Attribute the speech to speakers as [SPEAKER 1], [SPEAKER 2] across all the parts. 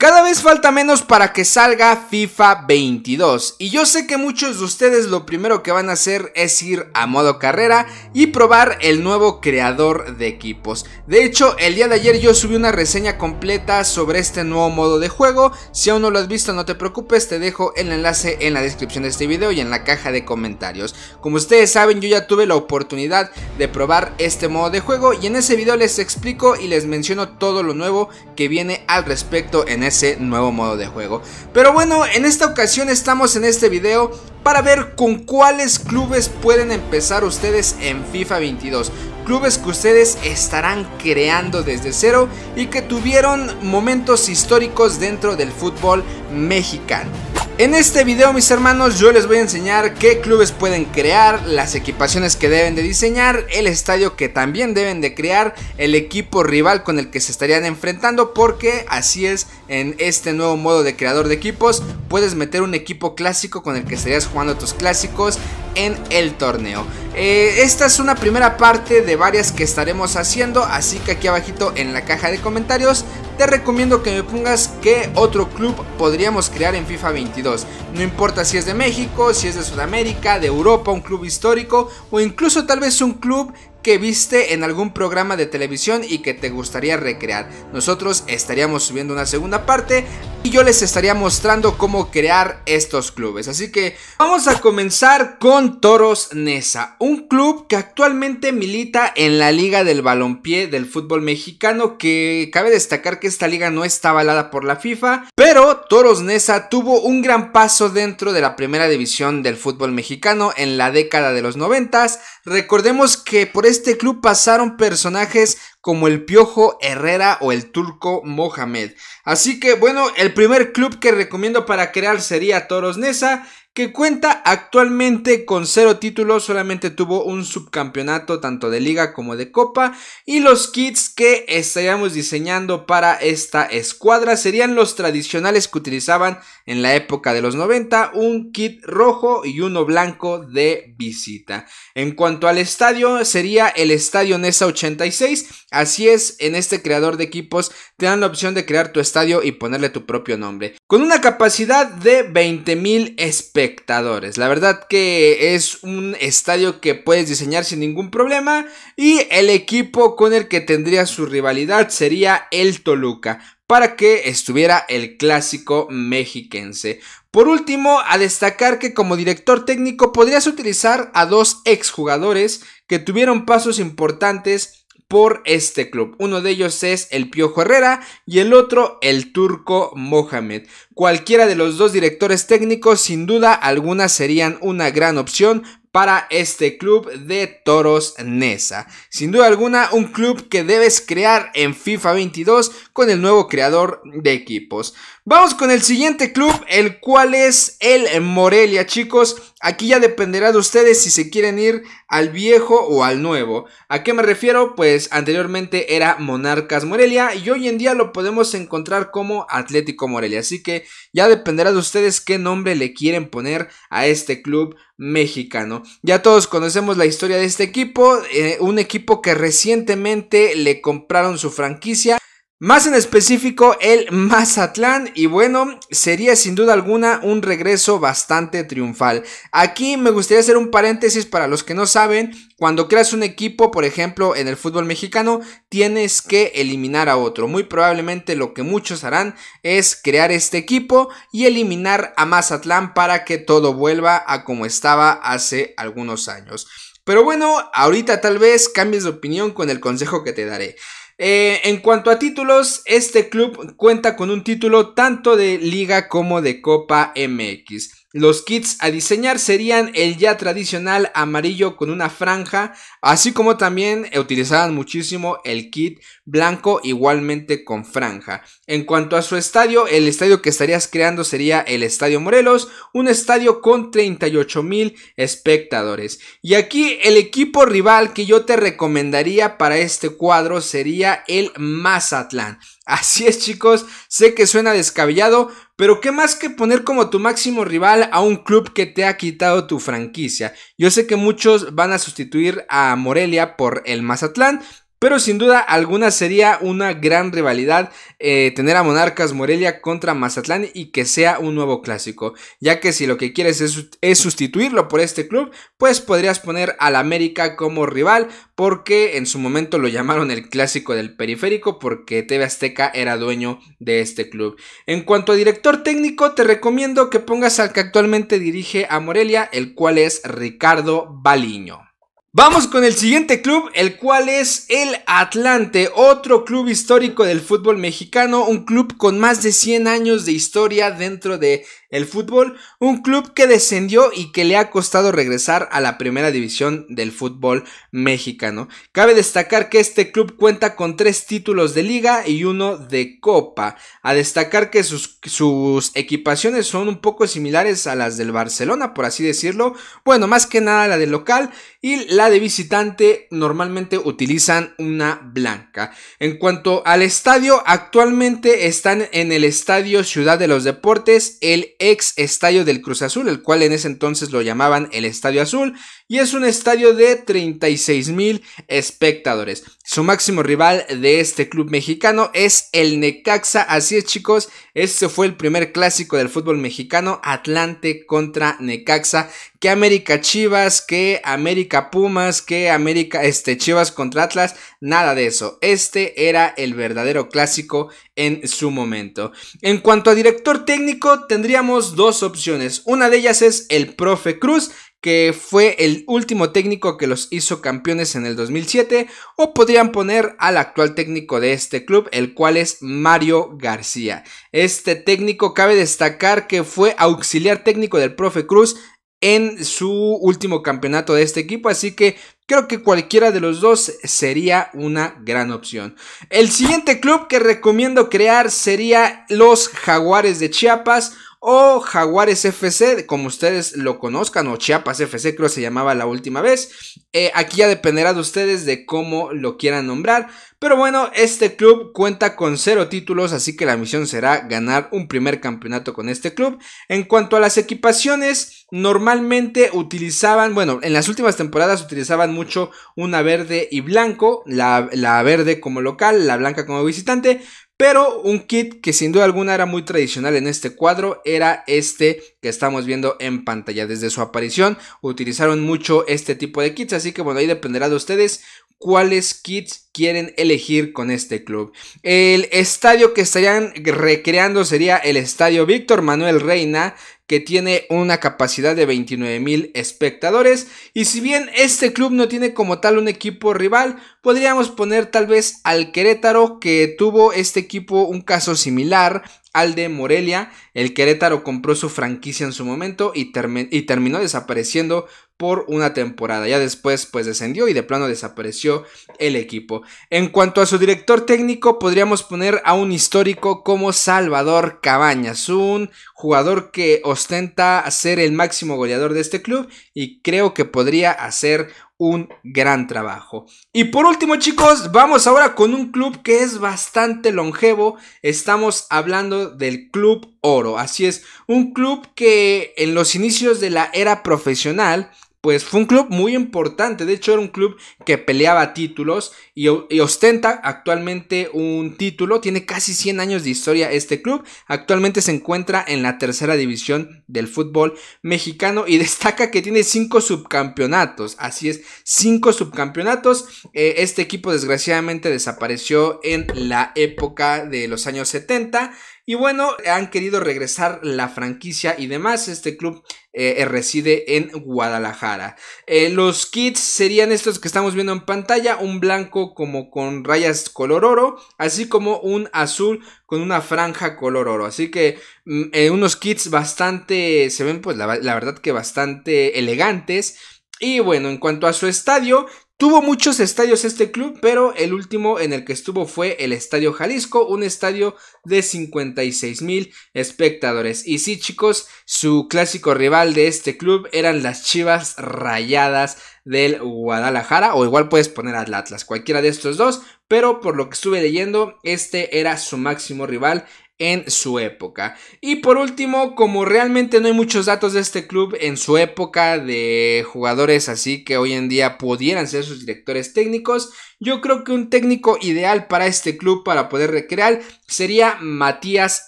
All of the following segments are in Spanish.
[SPEAKER 1] Cada vez falta menos para que salga FIFA 22 y yo sé que muchos de ustedes lo primero que van a hacer es ir a modo carrera y probar el nuevo creador de equipos. De hecho, el día de ayer yo subí una reseña completa sobre este nuevo modo de juego, si aún no lo has visto no te preocupes, te dejo el enlace en la descripción de este video y en la caja de comentarios. Como ustedes saben yo ya tuve la oportunidad de probar este modo de juego y en ese video les explico y les menciono todo lo nuevo que viene al respecto en el ese nuevo modo de juego. Pero bueno, en esta ocasión estamos en este video para ver con cuáles clubes pueden empezar ustedes en FIFA 22. Clubes que ustedes estarán creando desde cero y que tuvieron momentos históricos dentro del fútbol mexicano. En este video mis hermanos yo les voy a enseñar qué clubes pueden crear, las equipaciones que deben de diseñar, el estadio que también deben de crear, el equipo rival con el que se estarían enfrentando porque así es en este nuevo modo de creador de equipos puedes meter un equipo clásico con el que estarías jugando tus clásicos, en el torneo. Eh, esta es una primera parte de varias que estaremos haciendo, así que aquí abajito en la caja de comentarios te recomiendo que me pongas qué otro club podríamos crear en FIFA 22. No importa si es de México, si es de Sudamérica, de Europa, un club histórico o incluso tal vez un club que viste en algún programa de televisión y que te gustaría recrear. Nosotros estaríamos subiendo una segunda parte y yo les estaría mostrando cómo crear estos clubes. Así que vamos a comenzar con Toros Nesa, un club que actualmente milita en la Liga del Balompié del fútbol mexicano que cabe destacar que esta liga no está avalada por la FIFA, pero Toros Nesa tuvo un gran paso dentro de la primera división del fútbol mexicano en la década de los 90. Recordemos que por este club pasaron personajes como el Piojo Herrera o el Turco Mohamed. Así que bueno, el primer club que recomiendo para crear sería Toros Nesa, que cuenta actualmente con cero títulos, solamente tuvo un subcampeonato tanto de liga como de copa y los kits que estaríamos diseñando para esta escuadra serían los tradicionales que utilizaban en la época de los 90, un kit rojo y uno blanco de visita. En cuanto al estadio, sería el Estadio Nesa 86 Así es, en este creador de equipos te dan la opción de crear tu estadio y ponerle tu propio nombre, con una capacidad de 20.000 espectadores. La verdad que es un estadio que puedes diseñar sin ningún problema y el equipo con el que tendría su rivalidad sería el Toluca, para que estuviera el clásico mexiquense. Por último, a destacar que como director técnico podrías utilizar a dos exjugadores que tuvieron pasos importantes por este club. Uno de ellos es el Piojo Herrera y el otro el turco Mohamed. Cualquiera de los dos directores técnicos sin duda alguna serían una gran opción para este club de Toros Nesa. Sin duda alguna, un club que debes crear en FIFA 22 con el nuevo creador de equipos. Vamos con el siguiente club, el cual es el Morelia, chicos. Aquí ya dependerá de ustedes si se quieren ir al viejo o al nuevo. ¿A qué me refiero? Pues anteriormente era Monarcas Morelia y hoy en día lo podemos encontrar como Atlético Morelia. Así que ya dependerá de ustedes qué nombre le quieren poner a este club mexicano. Ya todos conocemos la historia de este equipo, eh, un equipo que recientemente le compraron su franquicia más en específico el Mazatlán y bueno, sería sin duda alguna un regreso bastante triunfal. Aquí me gustaría hacer un paréntesis para los que no saben, cuando creas un equipo, por ejemplo, en el fútbol mexicano, tienes que eliminar a otro. Muy probablemente lo que muchos harán es crear este equipo y eliminar a Mazatlán para que todo vuelva a como estaba hace algunos años. Pero bueno, ahorita tal vez cambies de opinión con el consejo que te daré. Eh, en cuanto a títulos, este club cuenta con un título tanto de liga como de Copa MX. Los kits a diseñar serían el ya tradicional amarillo con una franja, así como también utilizaban muchísimo el kit blanco igualmente con franja. En cuanto a su estadio, el estadio que estarías creando sería el Estadio Morelos, un estadio con 38 mil espectadores. Y aquí el equipo rival que yo te recomendaría para este cuadro sería el Mazatlán. Así es chicos, sé que suena descabellado, pero qué más que poner como tu máximo rival a un club que te ha quitado tu franquicia. Yo sé que muchos van a sustituir a Morelia por el Mazatlán, pero sin duda alguna sería una gran rivalidad eh, tener a Monarcas Morelia contra Mazatlán y que sea un nuevo clásico. Ya que si lo que quieres es, es sustituirlo por este club, pues podrías poner al América como rival porque en su momento lo llamaron el clásico del periférico porque TV Azteca era dueño de este club. En cuanto a director técnico, te recomiendo que pongas al que actualmente dirige a Morelia, el cual es Ricardo Baliño. Vamos con el siguiente club, el cual es el Atlante, otro club histórico del fútbol mexicano, un club con más de 100 años de historia dentro del el fútbol, un club que descendió y que le ha costado regresar a la primera división del fútbol mexicano. Cabe destacar que este club cuenta con tres títulos de liga y uno de copa. A destacar que sus, sus equipaciones son un poco similares a las del Barcelona, por así decirlo, bueno, más que nada la del local y la de visitante normalmente utilizan una blanca. En cuanto al estadio, actualmente están en el Estadio Ciudad de los Deportes, el ex estadio del Cruz Azul, el cual en ese entonces lo llamaban el Estadio Azul, y es un estadio de 36 mil espectadores. Su máximo rival de este club mexicano es el Necaxa. Así es, chicos, este fue el primer clásico del fútbol mexicano: Atlante contra Necaxa. Que América Chivas, que América Pumas, que América este, Chivas contra Atlas, nada de eso. Este era el verdadero clásico en su momento. En cuanto a director técnico, tendríamos dos opciones. Una de ellas es el profe Cruz, que fue el último técnico que los hizo campeones en el 2007, o podrían poner al actual técnico de este club, el cual es Mario García. Este técnico cabe destacar que fue auxiliar técnico del profe Cruz en su último campeonato de este equipo, así que creo que cualquiera de los dos sería una gran opción. El siguiente club que recomiendo crear sería los Jaguares de Chiapas, o Jaguares FC, como ustedes lo conozcan, o Chiapas FC creo se llamaba la última vez. Eh, aquí ya dependerá de ustedes de cómo lo quieran nombrar. Pero bueno, este club cuenta con cero títulos, así que la misión será ganar un primer campeonato con este club. En cuanto a las equipaciones, normalmente utilizaban, bueno, en las últimas temporadas utilizaban mucho una verde y blanco, la, la verde como local, la blanca como visitante, pero un kit que sin duda alguna era muy tradicional en este cuadro era este que estamos viendo en pantalla. Desde su aparición utilizaron mucho este tipo de kits, así que bueno, ahí dependerá de ustedes cuáles kits quieren elegir con este club. El estadio que estarían recreando sería el Estadio Víctor Manuel Reina, que tiene una capacidad de 29 mil espectadores. Y si bien este club no tiene como tal un equipo rival, podríamos poner tal vez al Querétaro que tuvo este equipo un caso similar al de Morelia. El Querétaro compró su franquicia en su momento y, y terminó desapareciendo por una temporada. Ya después pues descendió y de plano desapareció el equipo. En cuanto a su director técnico podríamos poner a un histórico como Salvador Cabañas, un jugador que ostenta ser el máximo goleador de este club y creo que podría hacer un gran trabajo. Y por último, chicos, vamos ahora con un club que es bastante longevo. Estamos hablando del Club Oro. Así es, un club que en los inicios de la era profesional pues fue un club muy importante. De hecho, era un club que peleaba títulos y, ostenta actualmente un título. Tiene casi 100 años de historia este club. Actualmente se encuentra en la tercera división del fútbol mexicano y destaca que tiene 5 subcampeonatos. Así es, 5 subcampeonatos. Eh, este equipo desgraciadamente desapareció en la época de los años 70. Y bueno, han querido regresar la franquicia y demás. Este club eh, eh, reside en Guadalajara. Eh, los kits serían estos que estamos viendo en pantalla. Un blanco como con rayas color oro. Así como un azul con una franja color oro. Así que mm, unos kits bastante, se ven pues la verdad que bastante elegantes. Y bueno, en cuanto a su estadio, Tuvo muchos estadios este club, pero el último en el que estuvo fue el Estadio Jalisco, un estadio de 56 mil espectadores. Y sí, chicos, su clásico rival de este club eran las Chivas Rayadas del Guadalajara, o igual puedes poner al Atlas, cualquiera de estos dos, pero por lo que estuve leyendo, este era su máximo rival en su época. Y por último, como realmente no hay muchos datos de este club en su época de jugadores así que hoy en día pudieran ser sus directores técnicos, yo creo que un técnico ideal para este club para poder recrear sería Matías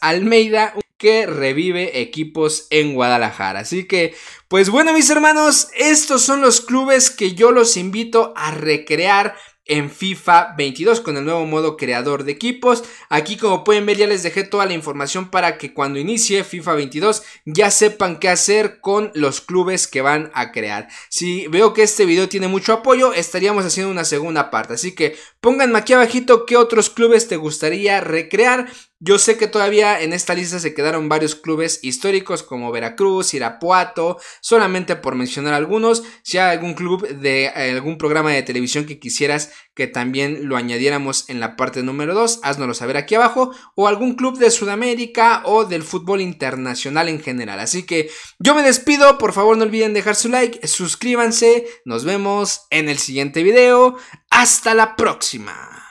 [SPEAKER 1] Almeida que revive equipos en Guadalajara. Así que, pues bueno mis hermanos, estos son los clubes que yo los invito a recrear en FIFA 22 con el nuevo modo creador de equipos. Aquí como pueden ver ya les dejé toda la información para que cuando inicie FIFA 22 ya sepan qué hacer con los clubes que van a crear. Si veo que este video tiene mucho apoyo estaríamos haciendo una segunda parte. Así que pónganme aquí abajito que otros clubes te gustaría recrear. Yo sé que todavía en esta lista se quedaron varios clubes históricos como Veracruz, Irapuato, solamente por mencionar algunos. Si hay algún club de eh, algún programa de televisión que quisieras que también lo añadiéramos en la parte número 2, háznoslo saber aquí abajo. O algún club de Sudamérica o del fútbol internacional en general. Así que yo me despido, por favor no olviden dejar su like, suscríbanse, nos vemos en el siguiente video. Hasta la próxima.